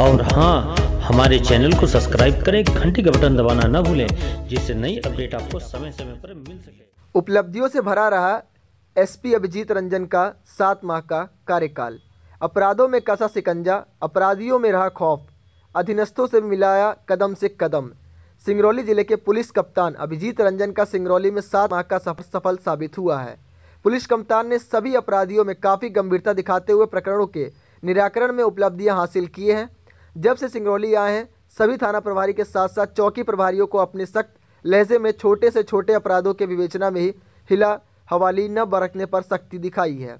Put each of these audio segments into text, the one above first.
और हाँ हमारे चैनल को सब्सक्राइब करें घंटी का बटन दबाना न भूलें जिससे नई अपडेट आपको समय समय पर मिल सके उपलब्धियों से भरा रहा एसपी अभिजीत रंजन का सात माह का कार्यकाल अपराधों में कसा सिकंजा अपराधियों में रहा खौफ अधीनस्थों से मिलाया कदम से कदम सिंगरौली जिले के पुलिस कप्तान अभिजीत रंजन का सिंगरौली में सात माह का सफल सफल साबित हुआ है पुलिस कप्तान ने सभी अपराधियों में काफ़ी गंभीरता दिखाते हुए प्रकरणों के निराकरण में उपलब्धियां हासिल किए हैं जब से सिंगरौली आए हैं सभी थाना प्रभारी के साथ साथ चौकी प्रभारियों को अपने सख्त लहजे में छोटे से छोटे अपराधों के विवेचना में ही हिला हवाली न बरतने पर सख्ती दिखाई है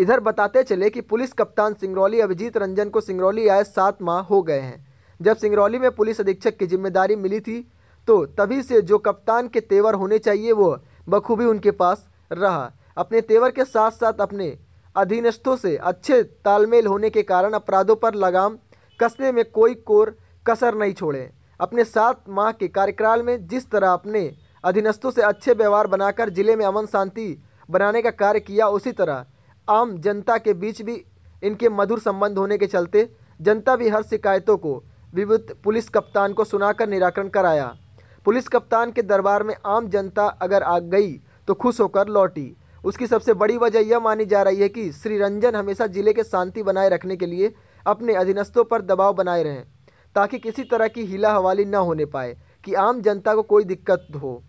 इधर बताते चले कि पुलिस कप्तान सिंगरौली अभिजीत रंजन को सिंगरौली आए सात माह हो गए हैं जब सिंगरौली में पुलिस अधीक्षक की जिम्मेदारी मिली थी तो तभी से जो कप्तान के तेवर होने चाहिए वो बखूबी उनके पास रहा अपने तेवर के साथ साथ अपने अधीनस्थों से अच्छे तालमेल होने के कारण अपराधों पर लगाम कसने में कोई कोर कसर नहीं छोड़े अपने सात माह के कार्यकाल में जिस तरह अपने अधीनस्थों से अच्छे व्यवहार बनाकर जिले में अमन शांति बनाने का कार्य किया उसी तरह आम जनता के बीच भी इनके मधुर संबंध होने के चलते जनता भी हर शिकायतों को विविध पुलिस कप्तान को सुनाकर निराकरण कराया पुलिस कप्तान के दरबार में आम जनता अगर आ गई तो खुश होकर लौटी उसकी सबसे बड़ी वजह यह मानी जा रही है कि श्री रंजन हमेशा जिले के शांति बनाए रखने के लिए अपने अधीनस्थों पर दबाव बनाए रहें ताकि किसी तरह की हिला हवाली न होने पाए कि आम जनता को कोई दिक्कत हो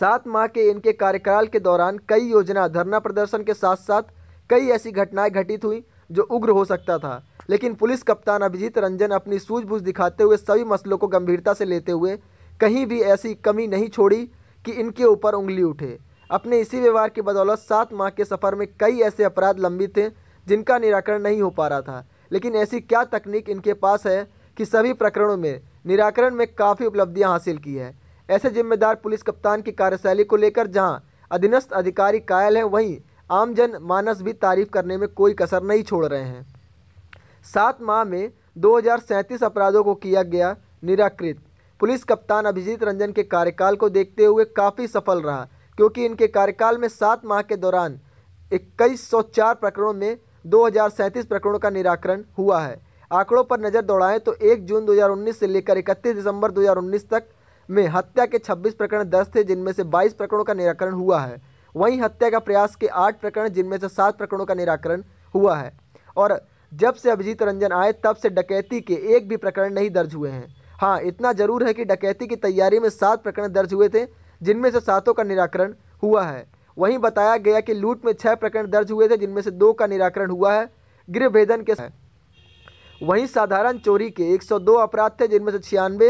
सात माह के इनके कार्यकाल के दौरान कई योजना धरना प्रदर्शन के साथ साथ कई ऐसी घटनाएं घटित हुई जो उग्र हो सकता था लेकिन पुलिस कप्तान अभिजीत रंजन अपनी सूझबूझ दिखाते हुए सभी मसलों को गंभीरता से लेते हुए कहीं भी ऐसी कमी नहीं छोड़ी कि इनके ऊपर उंगली उठे अपने इसी व्यवहार की बदौलत सात माह के सफ़र में कई ऐसे अपराध लंबित थे जिनका निराकरण नहीं हो पा रहा था लेकिन ऐसी क्या तकनीक इनके पास है कि सभी प्रकरणों में निराकरण में काफ़ी उपलब्धियां हासिल की है ऐसे जिम्मेदार पुलिस कप्तान की कार्यशैली को लेकर जहां अधीनस्थ अधिकारी कायल हैं वहीं आमजन मानस भी तारीफ करने में कोई कसर नहीं छोड़ रहे हैं सात माह में दो अपराधों को किया गया निराकृत पुलिस कप्तान अभिजीत रंजन के कार्यकाल को देखते हुए काफ़ी सफल रहा क्योंकि इनके कार्यकाल में सात माह के दौरान इक्कीस सौ चार प्रकरणों में दो हज़ार सैंतीस प्रकरणों का निराकरण हुआ है आंकड़ों पर नज़र दौड़ाएं तो 1 जून 2019 से लेकर 31 दिसंबर 2019 तक में हत्या के 26 प्रकरण दर्ज थे जिनमें से 22 प्रकरणों का निराकरण हुआ है वहीं हत्या का प्रयास के 8 प्रकरण जिनमें से 7 प्रकरणों का निराकरण हुआ है और जब से अभिजीत रंजन आए तब से डकैती के एक भी प्रकरण नहीं दर्ज हुए हैं हाँ इतना जरूर है कि डकैती की तैयारी में सात प्रकरण दर्ज हुए थे जिनमें से सातों का निराकरण हुआ है वहीं बताया गया कि लूट में छह प्रकरण दर्ज हुए थे जिनमें से दो का निराकरण हुआ है गृह भेदन के वहीं साधारण चोरी के 102 अपराध थे जिनमें से छियानवे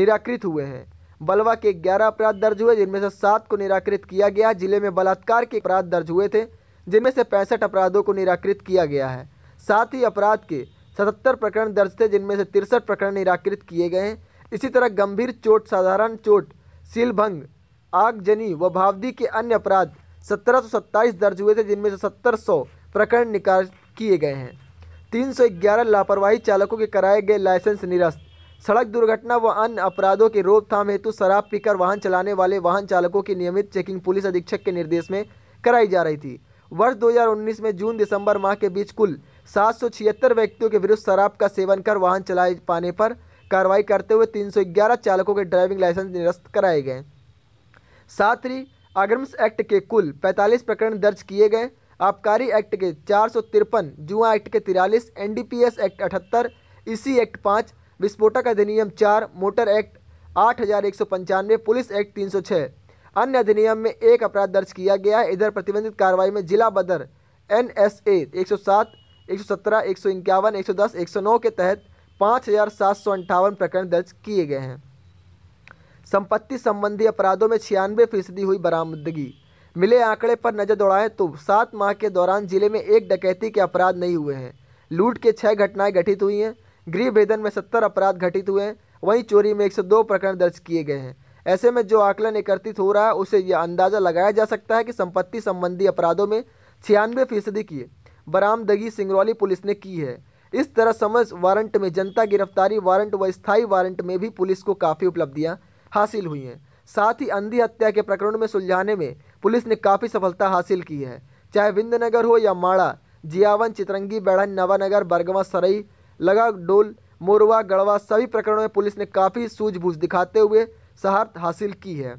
निराकृत हुए हैं बलवा के 11 अपराध दर्ज हुए जिनमें से सात को निराकृत किया गया जिले में बलात्कार के अपराध दर्ज हुए थे जिनमें से पैंसठ अपराधों को निराकृत किया गया है साथ ही अपराध के सतहत्तर प्रकरण दर्ज थे जिनमें से तिरसठ प्रकरण निराकृत किए गए हैं इसी तरह गंभीर चोट साधारण चोट सीलभंग आगजनी व भावदी के अन्य अपराध सत्रह दर्ज हुए थे जिनमें से सत्तर प्रकरण निकाल किए गए हैं 311 लापरवाही चालकों के कराए गए लाइसेंस निरस्त सड़क दुर्घटना व अन्य अपराधों की रोकथाम हेतु शराब पीकर वाहन चलाने वाले वाहन चालकों की नियमित चेकिंग पुलिस अधीक्षक के निर्देश में कराई जा रही थी वर्ष 2019 में जून दिसंबर माह के बीच कुल सात व्यक्तियों के विरुद्ध शराब का सेवन कर वाहन चलाए पाने पर कार्रवाई करते हुए 311 चालकों के ड्राइविंग लाइसेंस निरस्त कराए गए साथ ही आग्रम्स एक्ट के कुल 45 प्रकरण दर्ज किए गए आबकारी एक्ट के चार सौ तिरपन जुआ एक्ट के तिरालीस एन एक्ट अठहत्तर इसी एक्ट पाँच विस्फोटक अधिनियम चार मोटर एक्ट आठ हज़ार एक सौ पंचानवे पुलिस एक्ट तीन सौ छः अन्य अधिनियम में एक अपराध दर्ज किया गया है इधर प्रतिबंधित कार्रवाई में जिला बदर एन एस ए एक सौ सात एक सौ सत्रह एक सौ इक्यावन एक सौ दस एक सौ नौ के तहत पाँच हज़ार सात सौ अंठावन प्रकरण दर्ज किए गए हैं संपत्ति संबंधी अपराधों में छियानवे फीसदी हुई बरामदगी मिले आंकड़े पर नजर दौड़ाएं तो सात माह के दौरान जिले में एक डकैती के अपराध नहीं हुए हैं लूट के छः घटनाएं घटित हुई हैं गृह भेदन में सत्तर अपराध घटित हुए हैं वहीं चोरी में एक सौ दो प्रकरण दर्ज किए गए हैं ऐसे में जो आकलन एकत्रित हो रहा है उसे यह अंदाज़ा लगाया जा सकता है कि संपत्ति संबंधी अपराधों में छियानवे फीसदी की बरामदगी सिंगरौली पुलिस ने की है इस तरह समझ वारंट में जनता गिरफ्तारी वारंट व वा स्थायी वारंट में भी पुलिस को काफ़ी उपलब्धियाँ हासिल हुई हैं साथ ही अंधी हत्या के प्रकरण में सुलझाने में पुलिस ने काफ़ी सफलता हासिल की है चाहे विंदनगर हो या माड़ा जियावन चितरंगी बेड़न नवानगर बरगवा सरई लगा डोल मोरवा गढ़वा सभी प्रकरणों में पुलिस ने काफ़ी सूझबूझ दिखाते हुए सहार्थ हासिल की है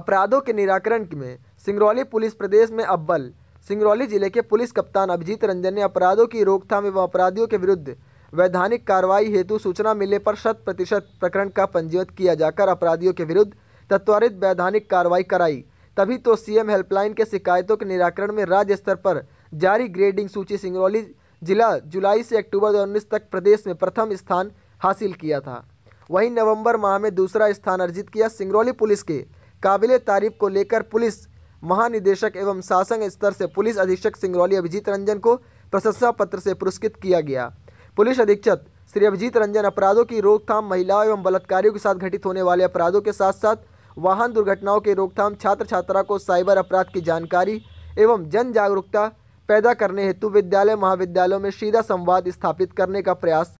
अपराधों के निराकरण में सिंगरौली पुलिस प्रदेश में अव्वल सिंगरौली जिले के पुलिस कप्तान अभिजीत रंजन ने अपराधों की रोकथाम एवं अपराधियों के विरुद्ध वैधानिक कार्रवाई हेतु सूचना मिलने पर शत प्रतिशत प्रकरण का पंजीकृत किया जाकर अपराधियों के विरुद्ध तत्वरित वैधानिक कार्रवाई कराई तभी तो सीएम हेल्पलाइन के शिकायतों के निराकरण में राज्य स्तर पर जारी ग्रेडिंग सूची सिंगरौली जिला जुलाई से अक्टूबर दो तक प्रदेश में प्रथम स्थान हासिल किया था वहीं नवंबर माह में दूसरा स्थान अर्जित किया सिंगरौली पुलिस के काबिल तारीफ को लेकर पुलिस महानिदेशक एवं शासन स्तर से पुलिस अधीक्षक सिंगरौली अभिजीत रंजन को प्रशंसा पत्र से पुरस्कृत किया गया पुलिस अधीक्षक श्री अभिजीत रंजन अपराधों की रोकथाम महिलाओं एवं बलात्कारियों के साथ घटित होने वाले अपराधों के साथ साथ वाहन दुर्घटनाओं के रोकथाम छात्र छात्रा को साइबर अपराध की जानकारी एवं जन जागरूकता पैदा करने हेतु विद्यालय महाविद्यालयों में सीधा संवाद स्थापित करने का प्रयास